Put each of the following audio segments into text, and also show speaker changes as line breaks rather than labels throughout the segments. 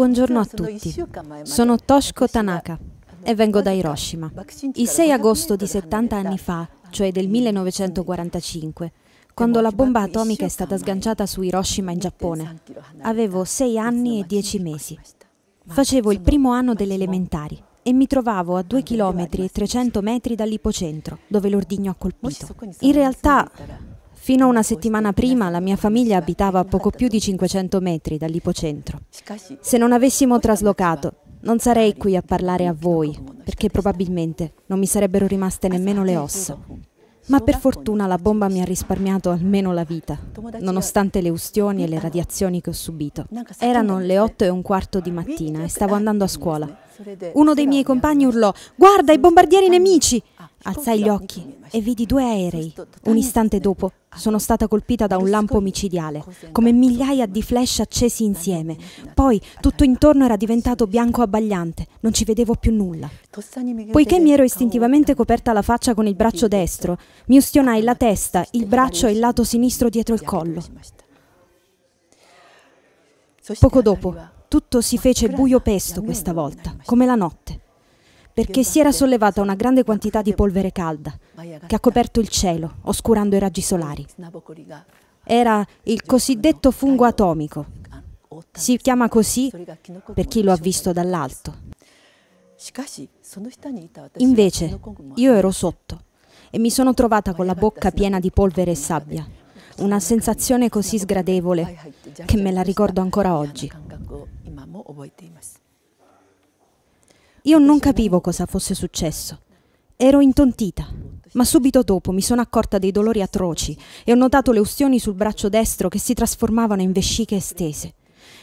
Buongiorno a tutti. Sono Toshiko Tanaka e vengo da Hiroshima. Il 6 agosto di 70 anni fa, cioè del 1945, quando la bomba atomica è stata sganciata su Hiroshima in Giappone, avevo 6 anni e 10 mesi. Facevo il primo anno delle elementari e mi trovavo a 2 km e 300 metri dall'ipocentro, dove l'ordigno ha colpito. In realtà Fino a una settimana prima la mia famiglia abitava a poco più di 500 metri dall'ipocentro. Se non avessimo traslocato, non sarei qui a parlare a voi, perché probabilmente non mi sarebbero rimaste nemmeno le ossa. Ma per fortuna la bomba mi ha risparmiato almeno la vita, nonostante le ustioni e le radiazioni che ho subito. Erano le 8 e un quarto di mattina e stavo andando a scuola. Uno dei miei compagni urlò, guarda i bombardieri nemici! Alzai gli occhi e vidi due aerei. Un istante dopo sono stata colpita da un lampo micidiale, come migliaia di flash accesi insieme. Poi tutto intorno era diventato bianco abbagliante, non ci vedevo più nulla. Poiché mi ero istintivamente coperta la faccia con il braccio destro, mi ustionai la testa, il braccio e il lato sinistro dietro il collo. Poco dopo, tutto si fece buio pesto questa volta, come la notte perché si era sollevata una grande quantità di polvere calda che ha coperto il cielo, oscurando i raggi solari. Era il cosiddetto fungo atomico. Si chiama così per chi lo ha visto dall'alto.
Invece io ero
sotto e mi sono trovata con la bocca piena di polvere e sabbia. Una sensazione così sgradevole che me la ricordo ancora oggi. Io non capivo cosa fosse successo. Ero intontita, ma subito dopo mi sono accorta dei dolori atroci e ho notato le ustioni sul braccio destro che si trasformavano in vesciche estese.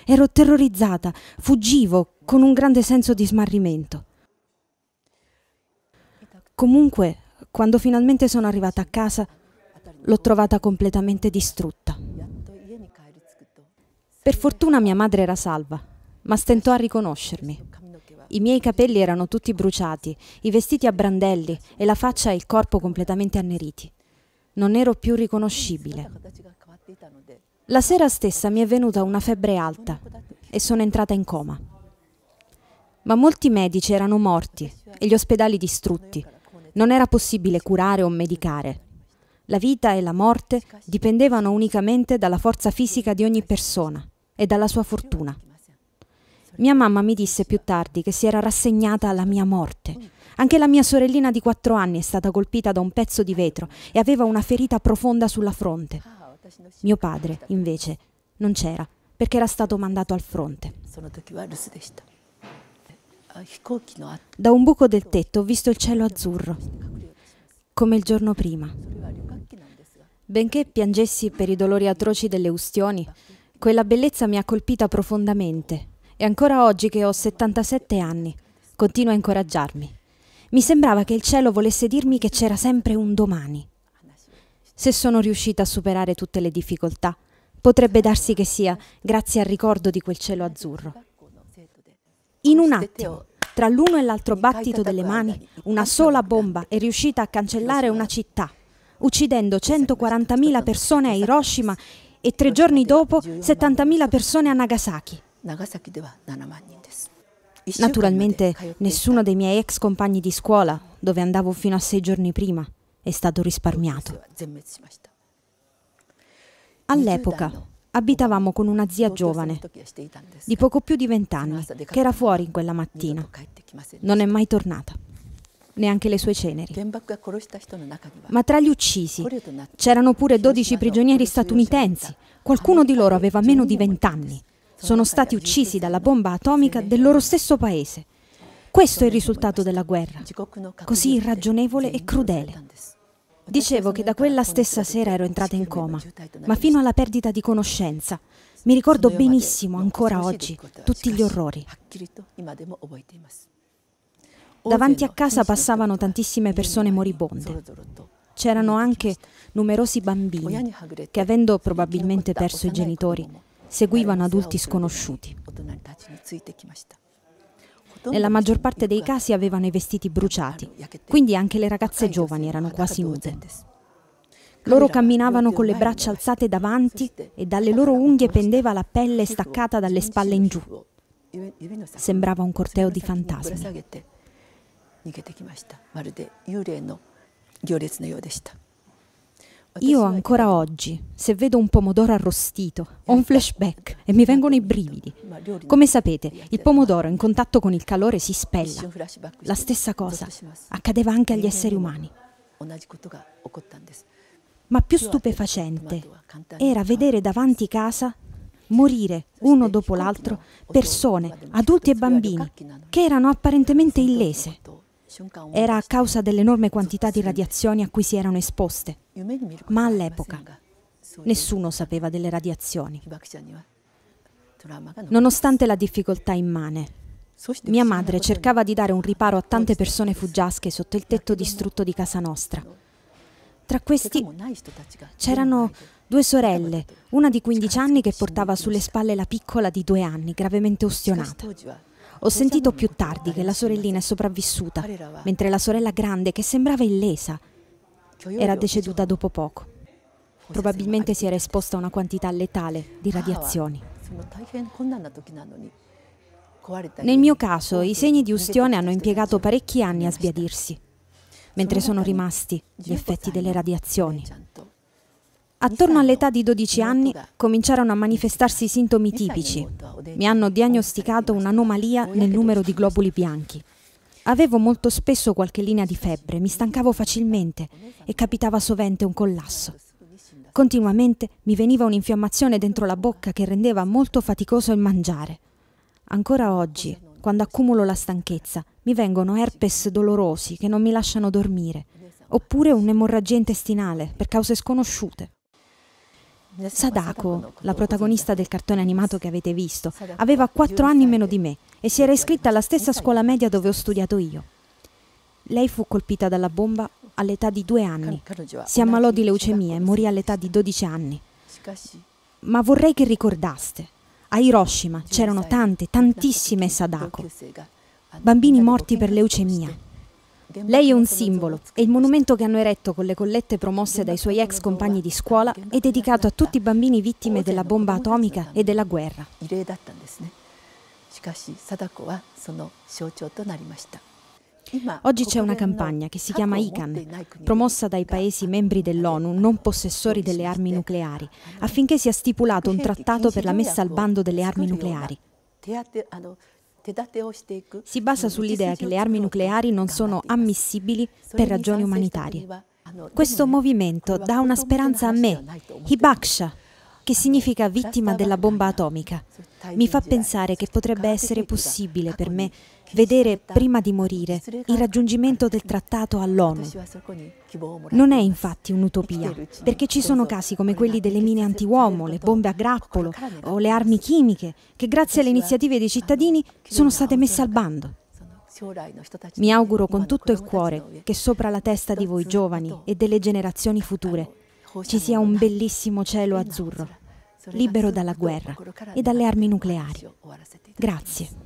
Ero terrorizzata, fuggivo con un grande senso di smarrimento. Comunque, quando finalmente sono arrivata a casa, l'ho trovata completamente distrutta. Per fortuna mia madre era salva, ma stentò a riconoscermi. I miei capelli erano tutti bruciati, i vestiti a brandelli e la faccia e il corpo completamente anneriti. Non ero più riconoscibile. La sera stessa mi è venuta una febbre alta e sono entrata in coma. Ma molti medici erano morti e gli ospedali distrutti. Non era possibile curare o medicare. La vita e la morte dipendevano unicamente dalla forza fisica di ogni persona e dalla sua fortuna. Mia mamma mi disse più tardi che si era rassegnata alla mia morte. Anche la mia sorellina di quattro anni è stata colpita da un pezzo di vetro e aveva una ferita profonda sulla fronte. Mio padre, invece, non c'era perché era stato mandato al fronte. Da un buco del tetto ho visto il cielo azzurro, come il giorno prima. Benché piangessi per i dolori atroci delle ustioni, quella bellezza mi ha colpita profondamente e ancora oggi che ho 77 anni, continua a incoraggiarmi. Mi sembrava che il cielo volesse dirmi che c'era sempre un domani. Se sono riuscita a superare tutte le difficoltà, potrebbe darsi che sia grazie al ricordo di quel cielo azzurro. In un attimo, tra l'uno e l'altro battito delle mani, una sola bomba è riuscita a cancellare una città, uccidendo 140.000 persone a Hiroshima e tre giorni dopo 70.000 persone a Nagasaki. Naturalmente nessuno dei miei ex compagni di scuola, dove andavo fino a sei giorni prima, è stato risparmiato. All'epoca abitavamo con una zia giovane, di poco più di vent'anni, che era fuori in quella mattina. Non è mai tornata, neanche le sue ceneri. Ma tra gli uccisi c'erano pure 12 prigionieri statunitensi, qualcuno di loro aveva meno di vent'anni sono stati uccisi dalla bomba atomica del loro stesso paese. Questo è il risultato della guerra, così irragionevole e crudele. Dicevo che da quella stessa sera ero entrata in coma, ma fino alla perdita di conoscenza. Mi ricordo benissimo, ancora oggi, tutti gli orrori. Davanti a casa passavano tantissime persone moribonde. C'erano anche numerosi bambini che, avendo probabilmente perso i genitori, seguivano adulti sconosciuti. Nella maggior parte dei casi avevano i vestiti bruciati, quindi anche le ragazze giovani erano quasi nude. Loro camminavano con le braccia alzate davanti e dalle loro unghie pendeva la pelle staccata dalle spalle in giù. Sembrava un corteo di fantasmi.
逃げてきましたまるで幽霊の行列のようでした。
io ancora oggi, se vedo un pomodoro arrostito, ho un flashback e mi vengono i brividi. Come sapete, il pomodoro in contatto con il calore si spella.
La stessa cosa
accadeva anche agli esseri umani. Ma più stupefacente era vedere davanti casa morire uno dopo l'altro persone, adulti e bambini, che erano apparentemente illese era a causa dell'enorme quantità di radiazioni a cui si erano esposte. Ma all'epoca nessuno sapeva delle radiazioni. Nonostante la difficoltà immane, mia madre cercava di dare un riparo a tante persone fuggiasche sotto il tetto distrutto di casa nostra. Tra questi c'erano due sorelle, una di 15 anni che portava sulle spalle la piccola di due anni, gravemente ustionata. Ho sentito più tardi che la sorellina è sopravvissuta, mentre la sorella grande, che sembrava illesa,
cioè, era deceduta
dopo poco. Probabilmente si era esposta a una quantità letale di radiazioni.
Nel mio caso, i segni di ustione hanno
impiegato parecchi anni a sbiadirsi, mentre sono rimasti gli effetti delle radiazioni. Attorno all'età di 12 anni cominciarono a manifestarsi sintomi tipici. Mi hanno diagnosticato un'anomalia nel numero di globuli bianchi. Avevo molto spesso qualche linea di febbre, mi stancavo facilmente e capitava sovente un collasso. Continuamente mi veniva un'infiammazione dentro la bocca che rendeva molto faticoso il mangiare. Ancora oggi, quando accumulo la stanchezza, mi vengono herpes dolorosi che non mi lasciano dormire, oppure un'emorragia intestinale per cause sconosciute. Sadako, la protagonista del cartone animato che avete visto, aveva 4 anni meno di me e si era iscritta alla stessa scuola media dove ho studiato io. Lei fu colpita dalla bomba all'età di 2 anni. Si ammalò di leucemia e morì all'età di 12 anni. Ma vorrei che ricordaste, a Hiroshima c'erano tante, tantissime Sadako, bambini morti per leucemia, lei è un simbolo e il monumento che hanno eretto con le collette promosse dai suoi ex compagni di scuola è dedicato a tutti i bambini vittime
della bomba atomica e della guerra. Oggi c'è una campagna che si chiama ICAN,
promossa dai Paesi membri dell'ONU non possessori delle armi nucleari, affinché sia stipulato un trattato per la messa al bando delle armi nucleari
si basa sull'idea che le
armi nucleari non sono ammissibili per ragioni umanitarie. Questo movimento dà una speranza a me, Hibaksha, che significa vittima della bomba atomica. Mi fa pensare che potrebbe essere possibile per me vedere, prima di morire, il raggiungimento del trattato all'ONU. Non è infatti un'utopia, perché ci sono casi come quelli delle mine antiuomo, le bombe a grappolo o le armi chimiche, che grazie alle iniziative dei cittadini sono state messe al bando. Mi auguro con tutto il cuore che sopra la testa di voi giovani e delle generazioni future ci sia un bellissimo cielo azzurro, libero dalla guerra e dalle armi nucleari.
Grazie.